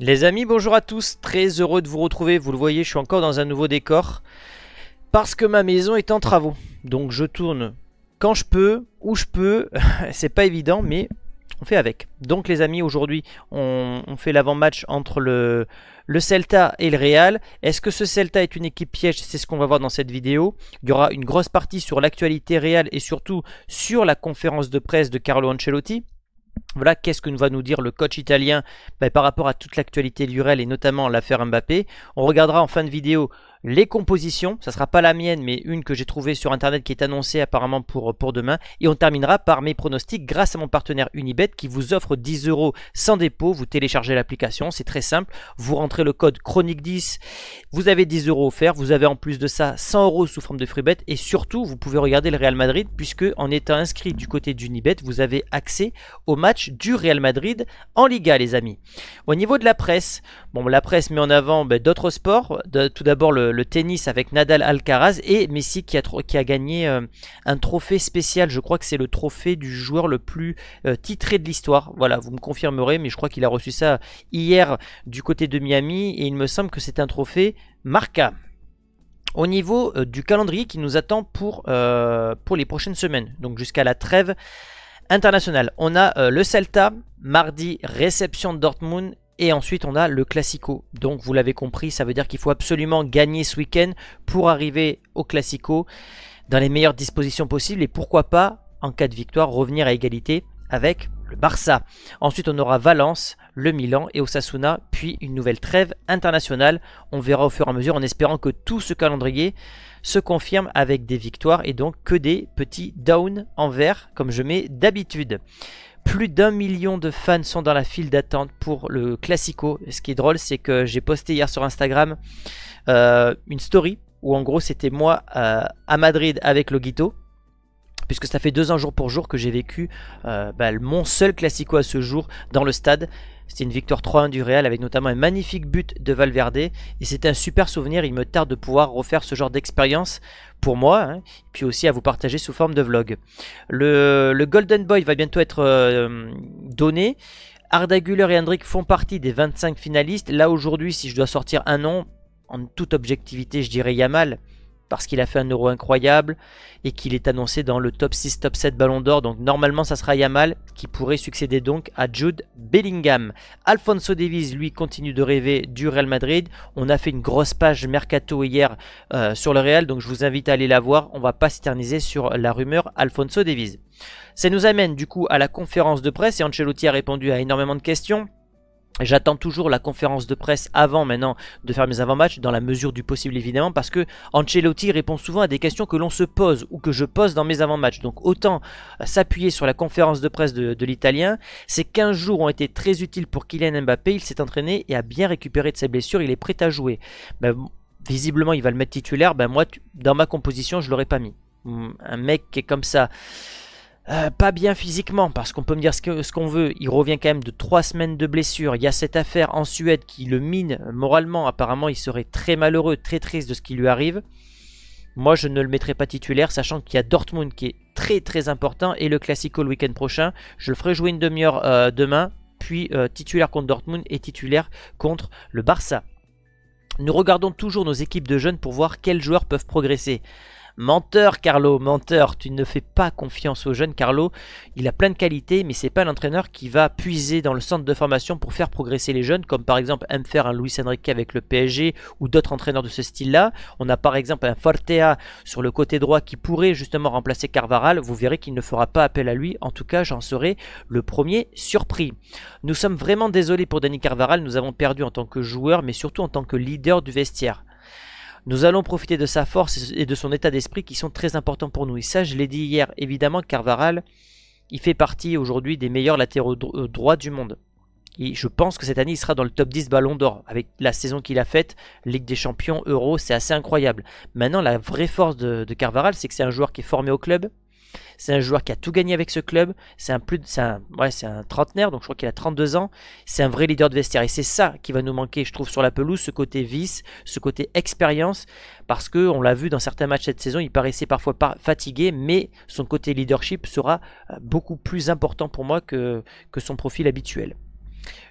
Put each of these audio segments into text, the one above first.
Les amis, bonjour à tous, très heureux de vous retrouver, vous le voyez, je suis encore dans un nouveau décor, parce que ma maison est en travaux, donc je tourne quand je peux, où je peux, c'est pas évident, mais on fait avec. Donc les amis, aujourd'hui, on, fait l'avant-match entre le, le Celta et le Real. Est-ce que ce Celta est une équipe piège C'est ce qu'on va voir dans cette vidéo. Il y aura une grosse partie sur l'actualité Real et surtout sur la conférence de presse de Carlo Ancelotti voilà, qu'est-ce que nous va nous dire le coach italien ben, par rapport à toute l'actualité l'URL et notamment l'affaire Mbappé. On regardera en fin de vidéo les compositions, ça sera pas la mienne mais une que j'ai trouvée sur internet qui est annoncée apparemment pour, pour demain et on terminera par mes pronostics grâce à mon partenaire Unibet qui vous offre 10 euros sans dépôt, vous téléchargez l'application, c'est très simple, vous rentrez le code chronique10, vous avez 10 euros offerts, vous avez en plus de ça 100 euros sous forme de free bet et surtout vous pouvez regarder le Real Madrid puisque en étant inscrit du côté d'Unibet vous avez accès au match du Real Madrid en Liga les amis. Au niveau de la presse, bon la presse met en avant ben, d'autres sports, tout d'abord le le tennis avec Nadal Alcaraz et Messi qui a, gagné euh, un trophée spécial. Je crois que c'est le trophée du joueur le plus euh, titré de l'histoire. Voilà, vous me confirmerez, mais je crois qu'il a reçu ça hier du côté de Miami et il me semble que c'est un trophée Marca. Au niveau euh, du calendrier qui nous attend pour, pour les prochaines semaines, donc jusqu'à la trêve internationale, on a le Celta, mardi réception de Dortmund et ensuite, on a le Classico. Donc, vous l'avez compris, ça veut dire qu'il faut absolument gagner ce week-end pour arriver au Classico dans les meilleures dispositions possibles. Et pourquoi pas, en cas de victoire, revenir à égalité avec le Barça. Ensuite, on aura Valence, le Milan et Osasuna, puis une nouvelle trêve internationale. On verra au fur et à mesure en espérant que tout ce calendrier se confirme avec des victoires et donc que des petits downs en vert comme je mets d'habitude. Plus d'un million de fans sont dans la file d'attente pour le Classico. Ce qui est drôle, c'est que j'ai posté hier sur Instagram euh, une story où en gros c'était moi euh, à Madrid avec Logito. Puisque ça fait deux ans jour pour jour que j'ai vécu euh, bah, mon seul classico à ce jour dans le stade. C'était une victoire 3-1 du Real avec notamment un magnifique but de Valverde. Et c'était un super souvenir. Il me tarde de pouvoir refaire ce genre d'expérience pour moi. Hein, puis aussi à vous partager sous forme de vlog. Le, Golden Boy va bientôt être euh, donné. Arda Güler et Hendrik font partie des 25 finalistes. Là aujourd'hui, si je dois sortir un nom, en toute objectivité, je dirais Yamal parce qu'il a fait un euro incroyable et qu'il est annoncé dans le top 6, top 7 ballon d'or. Donc normalement, ça sera Yamal qui pourrait succéder donc à Jude Bellingham. Alfonso Davies, lui, continue de rêver du Real Madrid. On a fait une grosse page mercato hier euh, sur le Real, donc je vous invite à aller la voir. On ne va pas s'éterniser sur la rumeur Alfonso Davies. Ça nous amène du coup à la conférence de presse et Ancelotti a répondu à énormément de questions. J'attends toujours la conférence de presse avant maintenant de faire mes avant-matchs, dans la mesure du possible évidemment, parce que Ancelotti répond souvent à des questions que l'on se pose ou que je pose dans mes avant-matchs. Donc autant euh, s'appuyer sur la conférence de presse de, l'Italien. Ces 15 jours ont été très utiles pour Kylian Mbappé, il s'est entraîné et a bien récupéré de ses blessures, il est prêt à jouer. Ben, visiblement il va le mettre titulaire, ben moi dans ma composition je l'aurais pas mis. Hmm, un mec qui est comme ça euh, pas bien physiquement, parce qu'on peut me dire ce qu'on veut. Il revient quand même de 3 semaines de blessure. Il y a cette affaire en Suède qui le mine moralement. Apparemment, il serait très malheureux, très triste de ce qui lui arrive. Moi, je ne le mettrai pas titulaire, sachant qu'il y a Dortmund qui est très très important et le Classico le week-end prochain. Je le ferai jouer une demi-heure euh, demain, puis euh, titulaire contre Dortmund et titulaire contre le Barça. Nous regardons toujours nos équipes de jeunes pour voir quels joueurs peuvent progresser. Menteur, Carlo, menteur. Tu ne fais pas confiance au jeune Carlo. Il a plein de qualités, mais c'est pas l'entraîneur qui va puiser dans le centre de formation pour faire progresser les jeunes, comme par exemple M faire un Luis Enrique avec le PSG ou d'autres entraîneurs de ce style-là. On a par exemple un Fortea sur le côté droit qui pourrait justement remplacer Carvaral. Vous verrez qu'il ne fera pas appel à lui. En tout cas, j'en serai le premier surpris. Nous sommes vraiment désolés pour Dani Carvaral. Nous avons perdu en tant que joueur, mais surtout en tant que leader du vestiaire. Nous allons profiter de sa force et de son état d'esprit qui sont très importants pour nous. Et ça, je l'ai dit hier, évidemment, Carvaral, il fait partie aujourd'hui des meilleurs latéraux euh, droits du monde. Et je pense que cette année, il sera dans le top 10 Ballon d'Or. Avec la saison qu'il a faite, Ligue des Champions, Euro, c'est assez incroyable. Maintenant, la vraie force de, de Carvaral, c'est que c'est un joueur qui est formé au club, c'est un joueur qui a tout gagné avec ce club. C'est un, c'est un, c'est un trentenaire, donc je crois qu'il a 32 ans. C'est un vrai leader de vestiaire. Et c'est ça qui va nous manquer, je trouve, sur la pelouse, ce côté vice, ce côté expérience. Parce que on l'a vu dans certains matchs cette saison, il paraissait parfois fatigué, mais son côté leadership sera euh, beaucoup plus important pour moi que son profil habituel.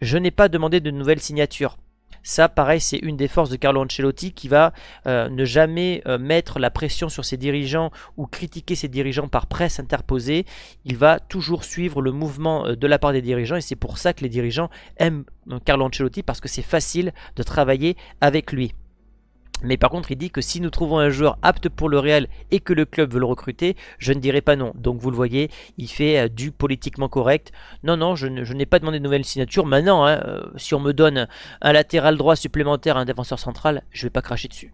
Je n'ai pas demandé de nouvelles signatures. Ça, pareil, c'est une des forces de Carlo Ancelotti qui va euh, ne jamais euh, mettre la pression sur ses dirigeants ou critiquer ses dirigeants par presse interposée. Il va toujours suivre le mouvement euh, de la part des dirigeants et c'est pour ça que les dirigeants aiment Carlo Ancelotti parce que c'est facile de travailler avec lui. Mais par contre, il dit que si nous trouvons un joueur apte pour le Real et que le club veut le recruter, je ne dirai pas non. Donc vous le voyez, il fait euh, du politiquement correct. Non, non, je n'ai pas demandé de nouvelle signature. Maintenant, hein, euh, si on me donne un latéral droit supplémentaire, à un défenseur central, je ne vais pas cracher dessus.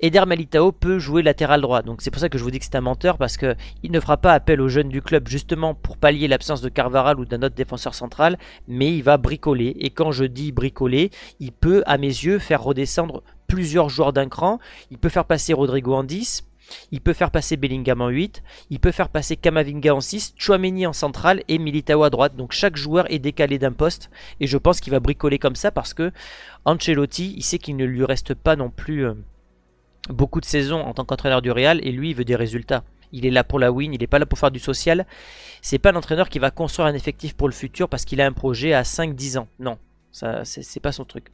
Eder Malitao peut jouer latéral droit. Donc c'est pour ça que je vous dis que c'est un menteur parce qu'il ne fera pas appel aux jeunes du club justement pour pallier l'absence de Carvaral ou d'un autre défenseur central, mais il va bricoler. Et quand je dis bricoler, il peut à mes yeux faire redescendre plusieurs joueurs d'un cran. Il peut faire passer Rodrigo en 10, il peut faire passer Bellingham en 8, il peut faire passer Kamavinga en 6, Chouameni en centrale et Militao à droite. Donc chaque joueur est décalé d'un poste et je pense qu'il va bricoler comme ça parce que Ancelotti, il sait qu'il ne lui reste pas non plus euh, beaucoup de saisons en tant qu'entraîneur du Real et lui il veut des résultats. Il est là pour la win, il n'est pas là pour faire du social. C'est pas l'entraîneur qui va construire un effectif pour le futur parce qu'il a un projet à 5-10 ans. Non, ça c'est pas son truc.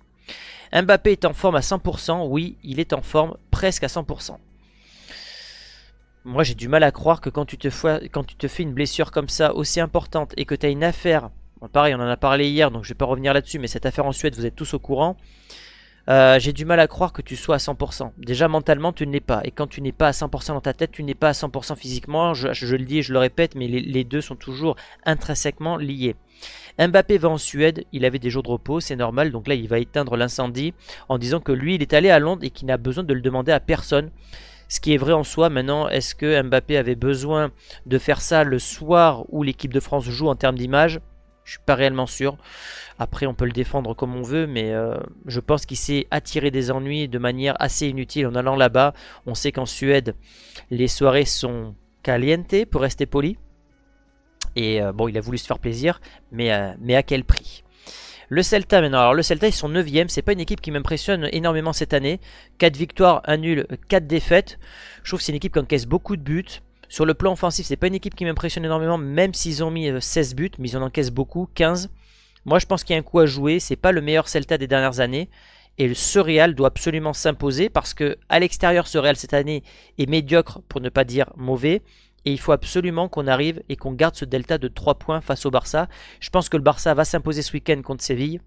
Mbappé est en forme à 100%, oui, il est en forme presque à 100%. Moi j'ai du mal à croire que quand tu, te fais, une blessure comme ça, aussi importante, et que tu as une affaire, pareil on en a parlé hier donc je ne vais pas revenir là-dessus, mais cette affaire en Suède vous êtes tous au courant, euh, j'ai du mal à croire que tu sois à 100%. Déjà mentalement, tu ne l'es pas. Et quand tu n'es pas à 100% dans ta tête, tu n'es pas à 100% physiquement. Je, le dis et je le répète, mais les, les, deux sont toujours intrinsèquement liés. Mbappé va en Suède, il avait des jours de repos, c'est normal, donc là il va éteindre l'incendie en disant que lui il est allé à Londres et qu'il n'a besoin de le demander à personne. Ce qui est vrai en soi, maintenant, est-ce que Mbappé avait besoin de faire ça le soir où l'équipe de France joue en termes d'image je suis pas réellement sûr. Après, on peut le défendre comme on veut, mais euh, je pense qu'il s'est attiré des ennuis de manière assez inutile en allant là-bas. On sait qu'en Suède, les soirées sont caliente, pour rester poli. Et euh, bon, il a voulu se faire plaisir, mais, euh, mais à quel prix le Celta maintenant, alors le Celta ils sont 9ème, c'est pas une équipe qui m'impressionne énormément cette année. 4 victoires, 1 nul, 4 défaites. Je trouve que c'est une équipe qui encaisse beaucoup de buts. Sur le plan offensif, c'est pas une équipe qui m'impressionne énormément, même s'ils ont mis 16 euh, buts, mais ils en encaissent beaucoup, 15. Moi, je pense qu'il y a un coup à jouer. C'est pas le meilleur Celta des dernières années. Et le Real doit absolument s'imposer parce que à l'extérieur, ce Real cette année est médiocre, pour ne pas dire mauvais. Et il faut absolument qu'on arrive et qu'on garde ce delta de 3 points face au Barça. Je pense que le Barça va s'imposer ce week-end contre Séville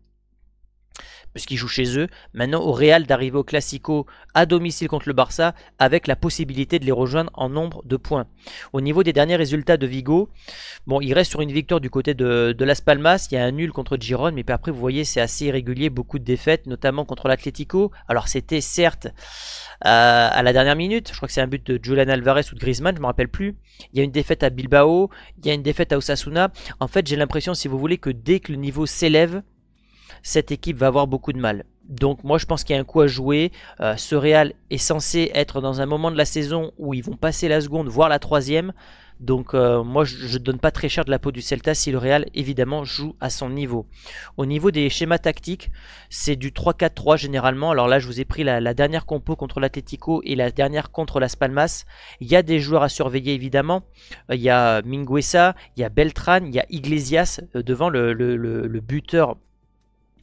puisqu'ils jouent chez eux, maintenant au Real d'arriver au Classico à domicile contre le Barça avec la possibilité de les rejoindre en nombre de points. Au niveau des derniers résultats de Vigo, bon, il reste sur une victoire du côté de, de Las Palmas, il y a un nul contre Giron, mais après vous voyez c'est assez irrégulier, beaucoup de défaites, notamment contre l'Atlético. Alors c'était certes euh, à la dernière minute, je crois que c'est un but de Julian Alvarez ou de Griezmann, je ne me rappelle plus. Il y a une défaite à Bilbao, il y a une défaite à Osasuna. En fait j'ai l'impression si vous voulez que dès que le niveau s'élève, cette équipe va avoir beaucoup de mal. Donc moi je pense qu'il y a un coup à jouer. Euh, ce Real est censé être dans un moment de la saison où ils vont passer la seconde, voire la troisième. Donc euh, moi je ne donne pas très cher de la peau du Celta si le Real évidemment joue à son niveau. Au niveau des schémas tactiques, c'est du 3-4-3 généralement. Alors là je vous ai pris la, dernière compo contre l'Atletico et la dernière contre la Spalmas Il y a des joueurs à surveiller évidemment. Euh, il y a Mingüesa, il y a Beltran, il y a Iglesias devant le buteur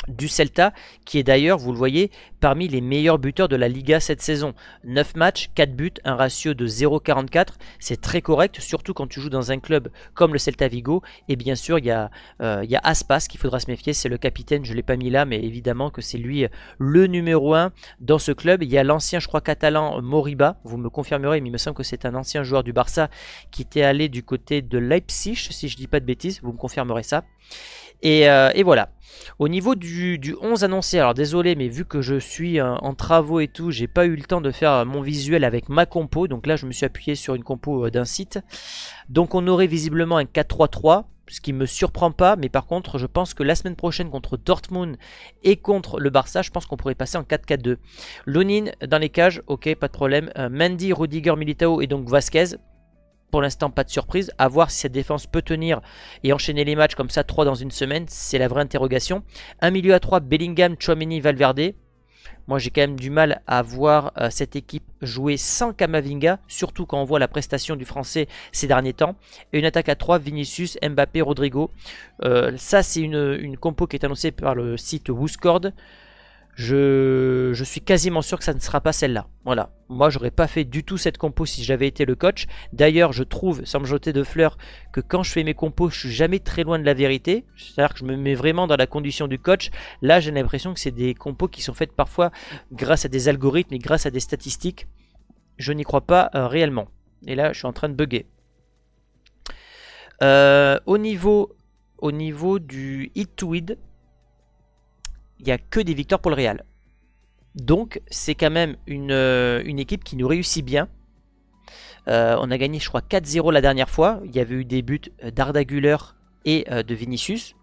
du Celta, qui est d'ailleurs, vous le voyez, parmi les meilleurs buteurs de la Liga cette saison. 9 matchs, 4 buts, un ratio de 0,44, c'est très correct, surtout quand tu joues dans un club comme le Celta Vigo. Et bien sûr, il y, a, euh, a Aspas qu'il faudra se méfier, c'est le capitaine, je ne l'ai pas mis là, mais évidemment que c'est lui euh, le numéro 1 dans ce club. Il y a l'ancien, je crois, catalan euh, Moriba, vous me confirmerez, mais il me semble que c'est un ancien joueur du Barça qui était allé du côté de Leipzig, si je ne dis pas de bêtises, vous me confirmerez ça. Euh, et, voilà. Au niveau du, 11 annoncé, alors désolé, mais vu que je suis euh, en travaux et tout, j'ai pas eu le temps de faire euh, mon visuel avec ma compo. Donc là, je me suis appuyé sur une compo d'un site. Donc on aurait visiblement un 4-3-3, ce qui me surprend pas. Mais par contre, je pense que la semaine prochaine, contre Dortmund et contre le Barça, je pense qu'on pourrait passer en 4-4-2. Lonin dans les cages, ok, pas de problème. Mandy, Rudiger, Militao et donc Vasquez pour l'instant, pas de surprise. À voir si cette défense peut tenir et enchaîner les matchs comme ça, 3 dans une semaine, c'est la vraie interrogation. Un milieu à 3, Bellingham, Chouameni, Valverde. Moi, j'ai quand même du mal à voir euh, cette équipe jouer sans Kamavinga, surtout quand on voit la prestation du Français ces derniers temps. Et une attaque à 3, Vinicius, Mbappé, Rodrigo. Euh, ça, c'est une, une, compo qui est annoncée par le site Wooscord je, suis quasiment sûr que ça ne sera pas celle-là. Voilà. Moi, j'aurais pas fait du tout cette compo si j'avais été le coach. D'ailleurs, je trouve, sans me jeter de fleurs, que quand je fais mes compos, je suis jamais très loin de la vérité. C'est-à-dire que je me mets vraiment dans la condition du coach. Là, j'ai l'impression que c'est des compos qui sont faites parfois grâce à des algorithmes et grâce à des statistiques. Je n'y crois pas euh, réellement. Et là, je suis en train de bugger. Euh, au niveau, au niveau du hit to il n'y a que des victoires pour le Real. Donc c'est quand même une, euh, équipe qui nous réussit bien. Euh, on a gagné je crois 4-0 la dernière fois. Il y avait eu des buts euh, d'Arda et de Vinicius.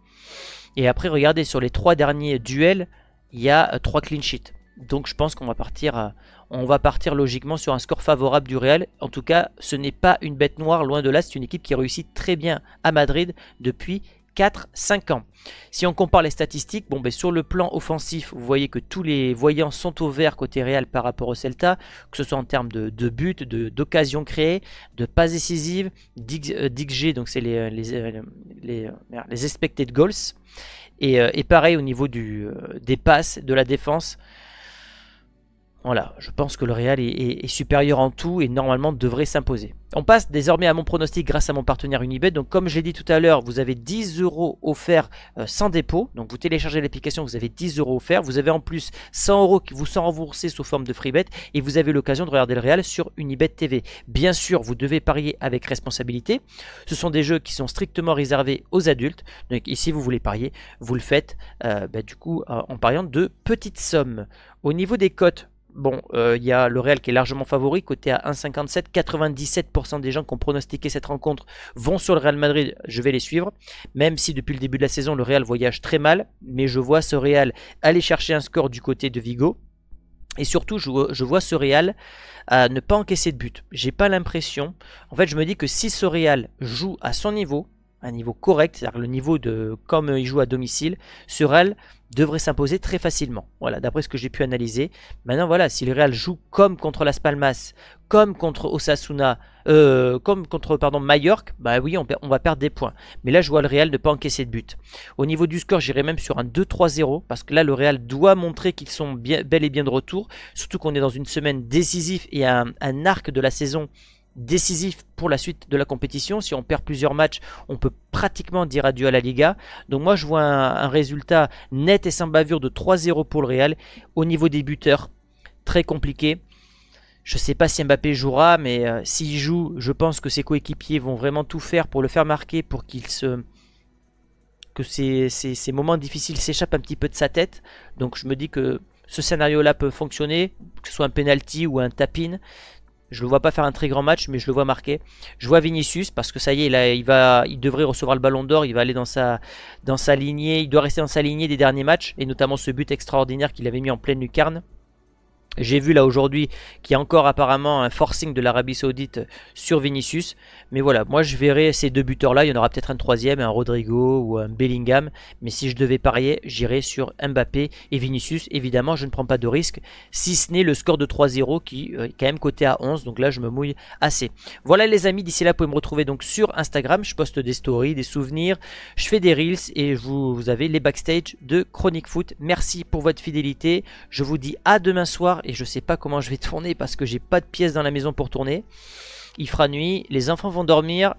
Et après regardez sur les trois derniers duels, il y a trois clean sheets. Donc je pense qu'on va partir on va partir logiquement sur un score favorable du Real. En tout cas, ce n'est pas une bête noire, loin de là, c'est une équipe qui réussit très bien à Madrid depuis 4-5 ans. Si on compare les statistiques, bon, ben, sur le plan offensif, vous voyez que tous les voyants sont au vert côté Real par rapport au Celta, que ce soit en termes de, de buts, d'occasions créées, de passes décisives, d'XG, euh, donc c'est les, euh, les, euh, les, expected goals. Et, pareil au niveau du, des passes, de la défense. Voilà, je pense que le Real est, supérieur en tout et normalement devrait s'imposer. On passe désormais à mon pronostic grâce à mon partenaire Unibet. Donc comme j'ai dit tout à l'heure, vous avez 10 euros offerts euh, sans dépôt. Donc vous téléchargez l'application, vous avez 10 euros offerts. Vous avez en plus 100 euros qui vous sont remboursés sous forme de free et vous avez l'occasion de regarder le Real sur Unibet TV. Bien sûr, vous devez parier avec responsabilité. Ce sont des jeux qui sont strictement réservés aux adultes. Donc ici, vous voulez parier, vous le faites euh, bah, du coup en pariant de petites sommes. Au niveau des cotes, Bon, euh, il y a le Real qui est largement favori, côté à 1,57. 97% des gens qui ont pronostiqué cette rencontre vont sur le Real Madrid. Je vais les suivre. Même si depuis le début de la saison, le Real voyage très mal. Mais je vois ce Real aller chercher un score du côté de Vigo. Et surtout, je, vois ce Real euh, ne pas encaisser de but. J'ai pas l'impression. En fait, je me dis que si ce Real joue à son niveau, un niveau correct, c'est-à-dire le niveau de comme il joue à domicile, ce Real devrait s'imposer très facilement. Voilà, d'après ce que j'ai pu analyser. Maintenant, voilà, si le Real joue comme contre Las Palmas, comme contre Osasuna, euh, comme contre pardon Mallorca, bah oui, on, va perdre des points. Mais là, je vois le Real ne pas encaisser de but. Au niveau du score, j'irai même sur un 2-3-0 parce que là, le Real doit montrer qu'ils sont bel et bien de retour. Surtout qu'on est dans une semaine décisive et un, un arc de la saison décisif pour la suite de la compétition. Si on perd plusieurs matchs, on peut pratiquement dire adieu à la Liga. Donc moi je vois un, résultat net et sans bavure de 3-0 pour le Real. Au niveau des buteurs, très compliqué. Je ne sais pas si Mbappé jouera, mais euh, s'il joue, je pense que ses coéquipiers vont vraiment tout faire pour le faire marquer, pour qu'il se que ces, moments difficiles s'échappent un petit peu de sa tête. Donc je me dis que ce scénario-là peut fonctionner, que ce soit un penalty ou un tapin. Je le vois pas faire un très grand match, mais je le vois marquer. Je vois Vinicius parce que ça y est, il, va, il devrait recevoir le ballon d'or. Il va aller dans sa, dans sa lignée. Il doit rester dans sa lignée des derniers matchs et notamment ce but extraordinaire qu'il avait mis en pleine lucarne. J'ai vu là aujourd'hui qu'il y a encore apparemment un forcing de l'Arabie Saoudite sur Vinicius. Mais voilà, moi je verrai ces deux buteurs-là. Il y en aura peut-être un troisième, un Rodrigo ou un Bellingham. Mais si je devais parier, j'irai sur Mbappé et Vinicius. Évidemment, je ne prends pas de risque, si ce n'est le score de 3-0 qui euh, est quand même coté à 11. Donc là, je me mouille assez. Voilà les amis, d'ici là, vous pouvez me retrouver donc sur Instagram. Je poste des stories, des souvenirs, je fais des reels et vous, vous avez les backstage de Chronique Foot. Merci pour votre fidélité. Je vous dis à demain soir et je sais pas comment je vais tourner parce que j'ai pas de pièces dans la maison pour tourner. Il fera nuit, les enfants vont dormir.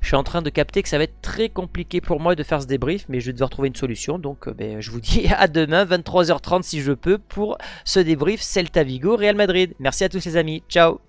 Je suis en train de capter que ça va être très compliqué pour moi de faire ce débrief, mais je vais devoir trouver une solution. Donc euh, ben, je vous dis à demain, 23h30 si je peux, pour ce débrief Celta Vigo Real Madrid. Merci à tous les amis, ciao